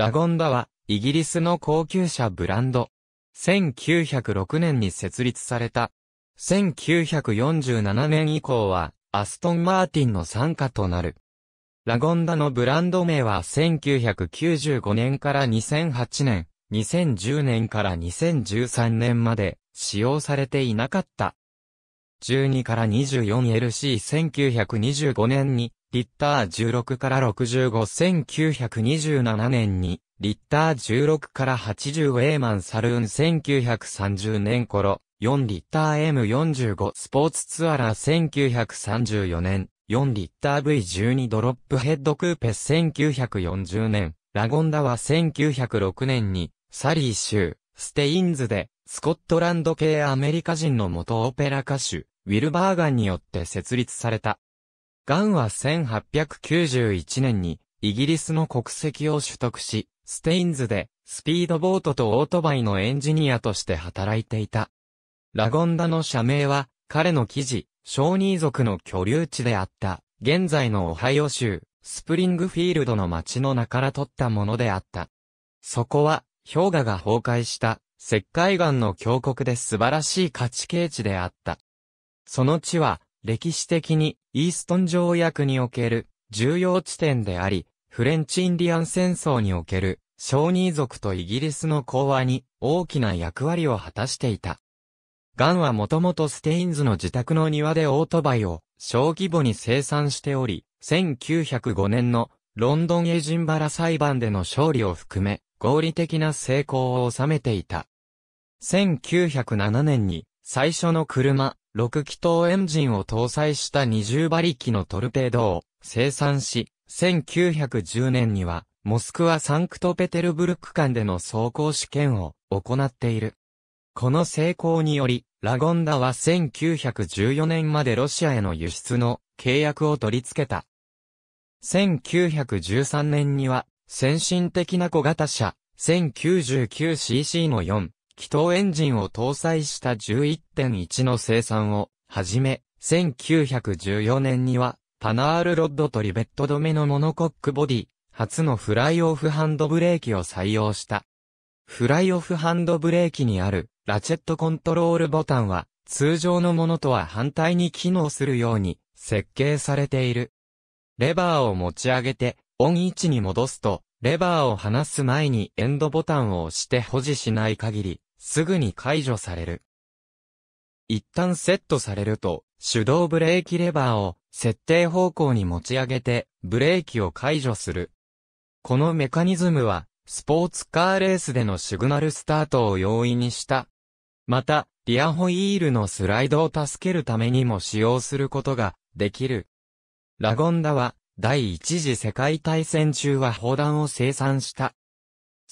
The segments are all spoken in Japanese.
ラゴンダは、イギリスの高級車ブランド。1906年に設立された。1947年以降は、アストン・マーティンの傘下となる。ラゴンダのブランド名は1995年から2008年、2010年から2013年まで使用されていなかった。12から 24LC1925 年にリッター16から65、1927年に、リッター16から80ウェーマンサルーン1930年頃、4リッター M45 スポーツツアラー1934年、4リッター V12 ドロップヘッドクーペ1940年、ラゴンダは1906年に、サリー州、ステインズで、スコットランド系アメリカ人の元オペラ歌手、ウィルバーガンによって設立された。ガンは1891年にイギリスの国籍を取得し、ステインズでスピードボートとオートバイのエンジニアとして働いていた。ラゴンダの社名は彼の記事、小ニー族の居留地であった、現在のオハイオ州、スプリングフィールドの町の名から取ったものであった。そこは、氷河が崩壊した石灰岩の峡谷で素晴らしい価値形地であった。その地は、歴史的にイーストン条約における重要地点であり、フレンチインディアン戦争における小児族とイギリスの講和に大きな役割を果たしていた。ガンはもともとステインズの自宅の庭でオートバイを小規模に生産しており、1905年のロンドンエジンバラ裁判での勝利を含め、合理的な成功を収めていた。1907年に最初の車、6気筒エンジンを搭載した20馬力のトルペードを生産し、1910年には、モスクワ・サンクトペテルブルク間での走行試験を行っている。この成功により、ラゴンダは1914年までロシアへの輸出の契約を取り付けた。1913年には、先進的な小型車、1099cc の4、気筒エンジンを搭載した11.1の生産を、はじめ、1914年には、パナールロッドとリベット止めのモノコックボディ、初のフライオフハンドブレーキを採用した。フライオフハンドブレーキにある、ラチェットコントロールボタンは、通常のものとは反対に機能するように、設計されている。レバーを持ち上げて、オン位置に戻すと、レバーを離す前にエンドボタンを押して保持しない限り、すぐに解除される。一旦セットされると、手動ブレーキレバーを設定方向に持ち上げて、ブレーキを解除する。このメカニズムは、スポーツカーレースでのシグナルスタートを容易にした。また、リアホイールのスライドを助けるためにも使用することができる。ラゴンダは、第一次世界大戦中は砲弾を生産した。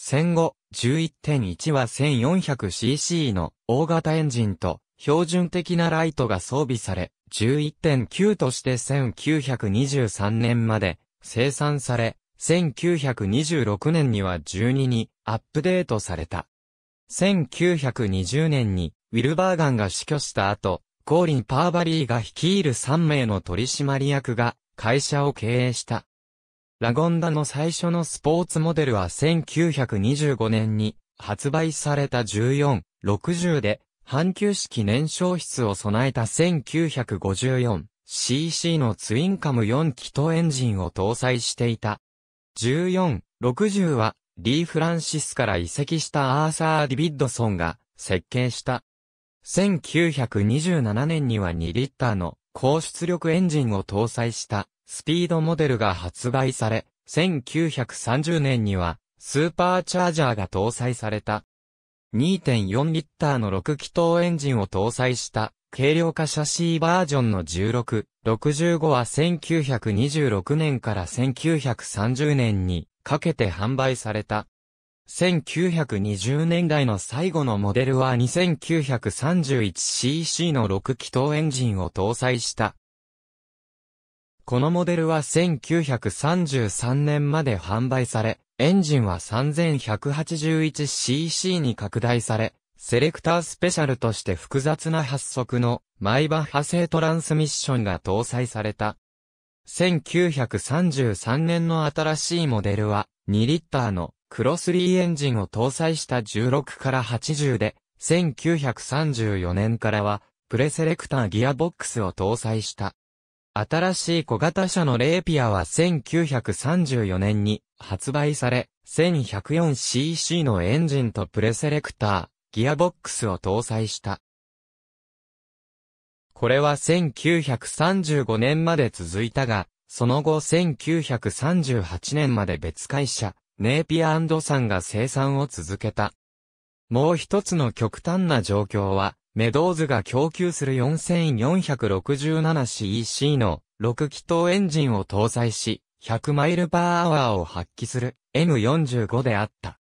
戦後、11.1は 1400cc の大型エンジンと標準的なライトが装備され、11.9として1923年まで生産され、1926年には12にアップデートされた。1920年にウィルバーガンが死去した後、コーリン・パーバリーが率いる3名の取締役が会社を経営した。ラゴンダの最初のスポーツモデルは1925年に発売された14、60で、半球式燃焼室を備えた 1954cc のツインカム4気筒エンジンを搭載していた。14、60は、リー・フランシスから移籍したアーサー・ディビッドソンが設計した。1927年には2リッターの高出力エンジンを搭載した。スピードモデルが発売され、1930年にはスーパーチャージャーが搭載された。2.4リッターの6気筒エンジンを搭載した軽量化シャシーバージョンの16、65は1926年から1930年にかけて販売された。1920年代の最後のモデルは 2931cc の6気筒エンジンを搭載したこのモデルは1933年まで販売され、エンジンは 3181cc に拡大され、セレクタースペシャルとして複雑な発足のマイバッハ製トランスミッションが搭載された。1933年の新しいモデルは2リッターのクロスリーエンジンを搭載した16から80で、1934年からはプレセレクターギアボックスを搭載した。新しい小型車のレーピアは1934年に発売され、1104cc のエンジンとプレセレクター、ギアボックスを搭載した。これは1935年まで続いたが、その後1938年まで別会社、ネーピアンさんが生産を続けた。もう一つの極端な状況は、メドーズが供給する4 4 6 7 c c の6気筒エンジンを搭載し、100マイルパーアワーを発揮する M45 であった。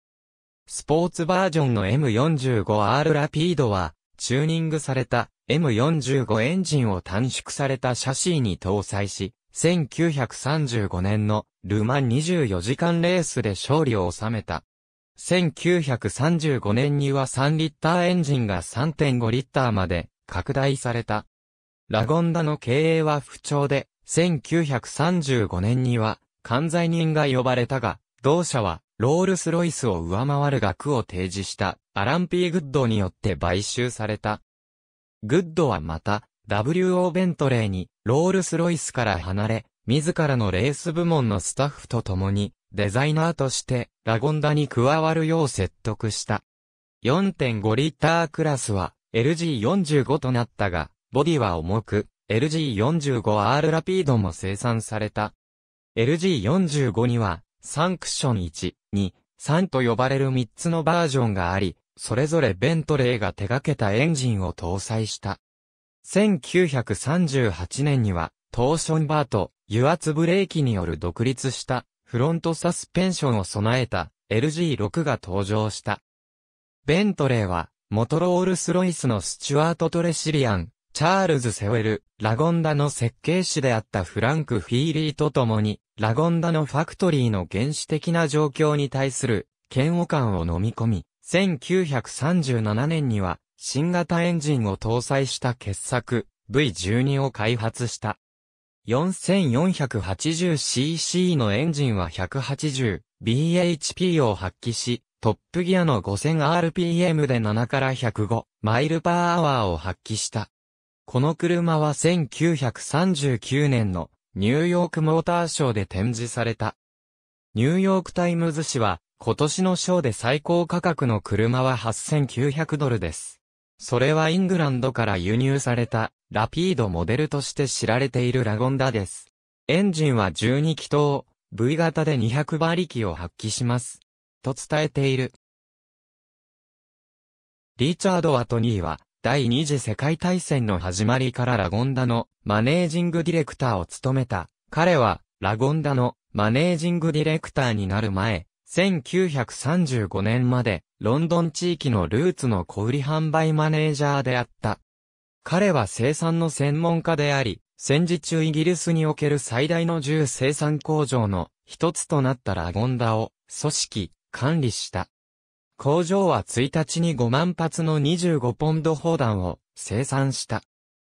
スポーツバージョンの M45R ラピードは、チューニングされた M45 エンジンを短縮されたシャシーに搭載し、1935年のルマン24時間レースで勝利を収めた。1935年には3リッターエンジンが3.5リッターまで拡大された。ラゴンダの経営は不調で、1935年には関西人が呼ばれたが、同社はロールスロイスを上回る額を提示したアラン・ピー・グッドによって買収された。グッドはまた W.O. ベントレーにロールスロイスから離れ、自らのレース部門のスタッフと共にデザイナーとしてラゴンダに加わるよう説得した。4.5リッタークラスは LG45 となったが、ボディは重く、LG45R ラピードも生産された。LG45 には、サンクション1、2、3と呼ばれる3つのバージョンがあり、それぞれベントレーが手掛けたエンジンを搭載した。1938年には、トーションバーと油圧ブレーキによる独立したフロントサスペンションを備えた LG6 が登場した。ベントレーは、モトロールスロイスのスチュアート・トレシリアン、チャールズ・セウェル、ラゴンダの設計師であったフランク・フィーリーと共に、ラゴンダのファクトリーの原始的な状況に対する嫌悪感を飲み込み、1937年には新型エンジンを搭載した傑作 V12 を開発した。4480cc のエンジンは 180bhp を発揮し、トップギアの 5000rpm で7から105マイルパーアワーを発揮した。この車は1939年のニューヨークモーターショーで展示された。ニューヨークタイムズ紙は今年のショーで最高価格の車は8900ドルです。それはイングランドから輸入された、ラピードモデルとして知られているラゴンダです。エンジンは12気筒、V 型で200馬力を発揮します。と伝えている。リーチャード・アトニーは、第二次世界大戦の始まりからラゴンダのマネージングディレクターを務めた。彼は、ラゴンダのマネージングディレクターになる前、1935年まで、ロンドン地域のルーツの小売販売マネージャーであった。彼は生産の専門家であり、戦時中イギリスにおける最大の銃生産工場の一つとなったラゴンダを組織、管理した。工場は1日に5万発の25ポンド砲弾を生産した。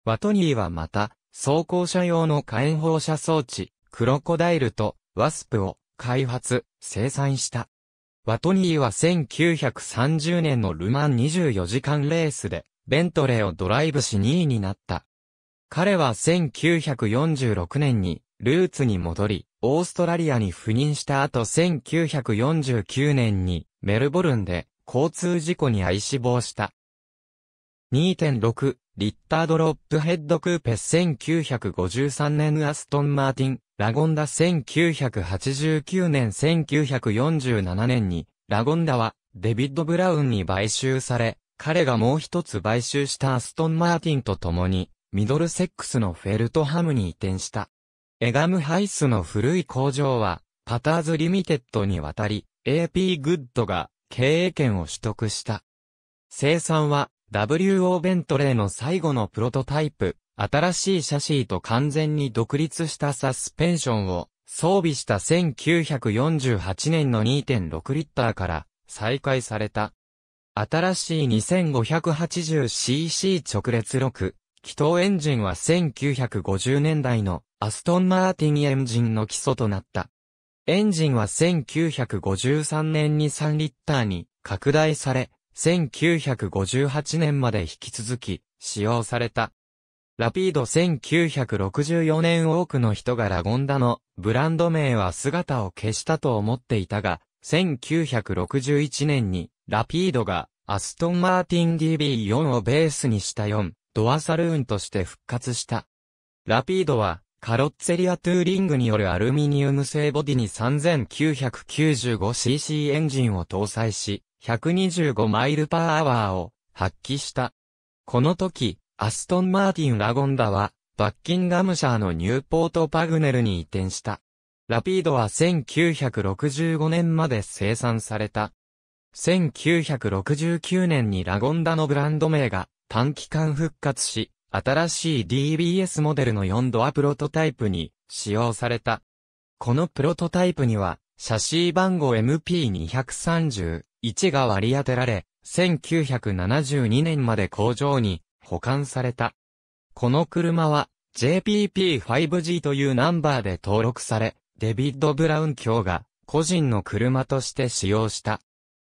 ワトニーはまた、装甲車用の火炎放射装置、クロコダイルとワスプを開発、生産した。ワトニーは1930年のルマン24時間レースで、ベントレーをドライブし2位になった。彼は1946年に、ルーツに戻り、オーストラリアに赴任した後1949年に、メルボルンで、交通事故に遭い死亡した。2.6、リッタードロップヘッドクーペ1953年アストンマーティンラゴンダ1989年1947年に、ラゴンダはデビッド・ブラウンに買収され、彼がもう一つ買収したアストン・マーティンと共に、ミドルセックスのフェルトハムに移転した。エガムハイスの古い工場は、パターズ・リミテッドに渡り、AP グッドが経営権を取得した。生産は WO ベントレーの最後のプロトタイプ、新しいシャシーと完全に独立したサスペンションを装備した1948年の2.6リッターから再開された。新しい 2580cc 直列6、気筒エンジンは1950年代のアストンマーティンエンジンの基礎となった。エンジンは1953年に3リッターに拡大され、1958年まで引き続き使用された。ラピード1964年多くの人がラゴンダのブランド名は姿を消したと思っていたが、1961年にラピードがアストンマーティン DB4 をベースにした4ドアサルーンとして復活した。ラピードはカロッツェリアトゥーリングによるアルミニウム製ボディに 3995cc エンジンを搭載し、125マイルパーアワーを発揮した。この時、アストン・マーティン・ラゴンダは、バッキンガムシャーのニューポート・パグネルに移転した。ラピードは1965年まで生産された。1969年にラゴンダのブランド名が短期間復活し、新しい DBS モデルの4ドアプロトタイプに使用された。このプロトタイプには、シャシー番号 MP231 が割り当てられ、1972年まで工場に保管された。この車は JPP5G というナンバーで登録され、デビッド・ブラウン卿が個人の車として使用した。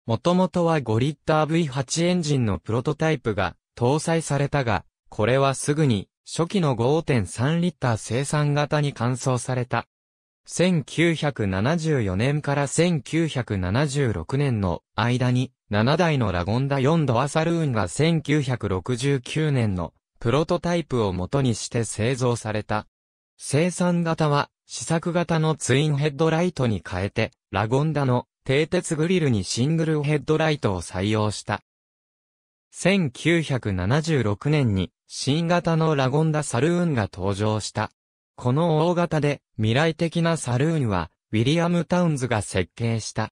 もともとは5リッター V8 エンジンのプロトタイプが搭載されたが、これはすぐに初期の5.3リッター生産型に換装された。1974年から1976年の間に7台のラゴンダ4ドアサルーンが1969年のプロトタイプを元にして製造された。生産型は試作型のツインヘッドライトに変えてラゴンダの低鉄グリルにシングルヘッドライトを採用した。1976年に新型のラゴンダサルーンが登場した。この大型で未来的なサルーンは、ウィリアム・タウンズが設計した。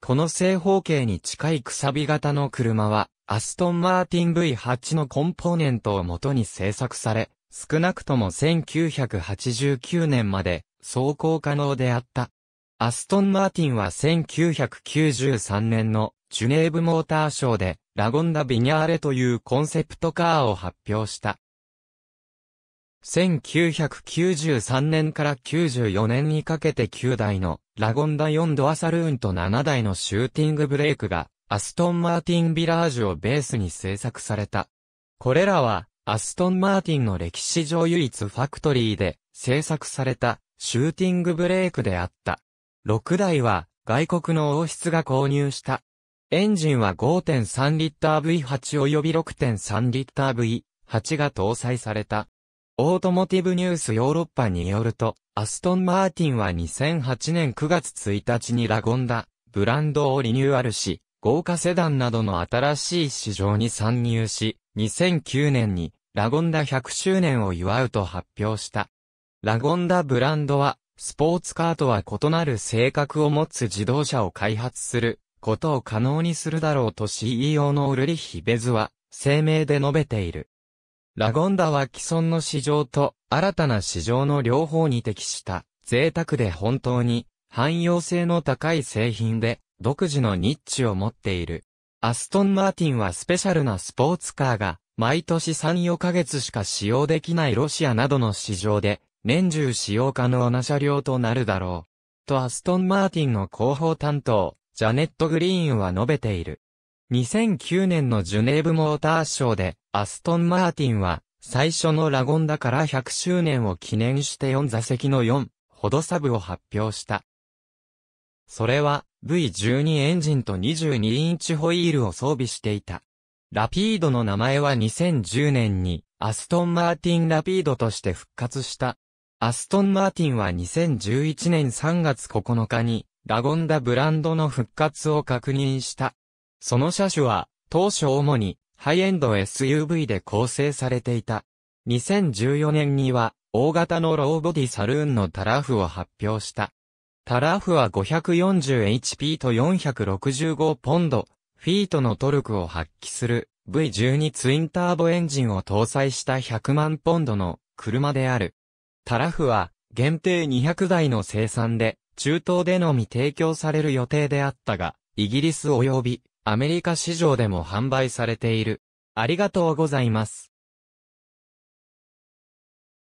この正方形に近いくさび型の車は、アストン・マーティン V8 のコンポーネントを元に製作され、少なくとも1989年まで走行可能であった。アストン・マーティンは1993年のジュネーブモーターショーでラゴンダ・ビニャーレというコンセプトカーを発表した。1993年から94年にかけて9台のラゴンダ4ドアサルーンと7台のシューティングブレークがアストンマーティンビラージュをベースに制作された。これらはアストンマーティンの歴史上唯一ファクトリーで制作されたシューティングブレークであった。6台は外国の王室が購入した。エンジンは5.3リッター V8 及び6.3リッター V8 が搭載された。オートモティブニュースヨーロッパによると、アストン・マーティンは2008年9月1日にラゴンダ、ブランドをリニューアルし、豪華セダンなどの新しい市場に参入し、2009年にラゴンダ100周年を祝うと発表した。ラゴンダブランドは、スポーツカーとは異なる性格を持つ自動車を開発することを可能にするだろうと CEO のウルリヒ・ベズは声明で述べている。ラゴンダは既存の市場と新たな市場の両方に適した贅沢で本当に汎用性の高い製品で独自のニッチを持っている。アストン・マーティンはスペシャルなスポーツカーが毎年3、4ヶ月しか使用できないロシアなどの市場で年中使用可能な車両となるだろう。とアストン・マーティンの広報担当、ジャネット・グリーンは述べている。2009年のジュネーブモーターショーで、アストン・マーティンは、最初のラゴンだから100周年を記念して4座席の4、ほどサブを発表した。それは、V12 エンジンと22インチホイールを装備していた。ラピードの名前は2010年に、アストン・マーティン・ラピードとして復活した。アストン・マーティンは2011年3月9日に、ラゴンダブランドの復活を確認した。その車種は、当初主に、ハイエンド SUV で構成されていた。2014年には、大型のローボディサルーンのタラフを発表した。タラフは 540HP と465ポンド、フィートのトルクを発揮する V12 ツインターボエンジンを搭載した100万ポンドの車である。タラフは限定200台の生産で中東でのみ提供される予定であったが、イギリス及びアメリカ市場でも販売されている。ありがとうございます。